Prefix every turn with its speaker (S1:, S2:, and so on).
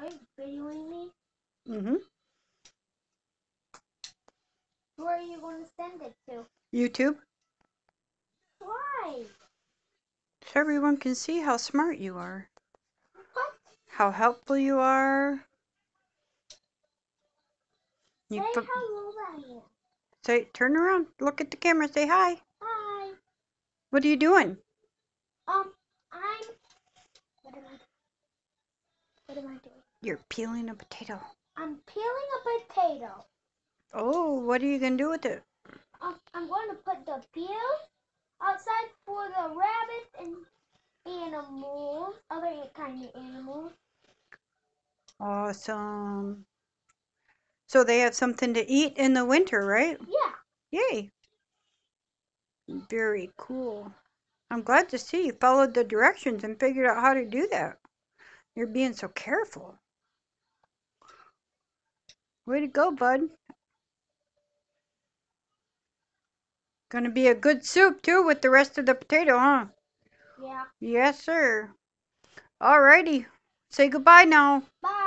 S1: Are you videoing me? Mm-hmm. Who are you going to send it to? YouTube. Why?
S2: So everyone can see how smart you are. What? How helpful you are. You say hello there. Say, turn around. Look at the camera. Say hi. Hi. What are you doing?
S1: Um, I'm. What am I? What am I doing?
S2: You're peeling a potato.
S1: I'm peeling a potato.
S2: Oh, what are you going to do with it?
S1: I'm, I'm going to put the peel outside for the rabbits and animals, other kind of animals.
S2: Awesome. So they have something to eat in the winter, right? Yeah. Yay. Very cool. I'm glad to see you followed the directions and figured out how to do that. You're being so careful. Way to go, bud. Gonna be a good soup, too, with the rest of the potato, huh? Yeah. Yes, sir. Alrighty. Say goodbye now.
S1: Bye.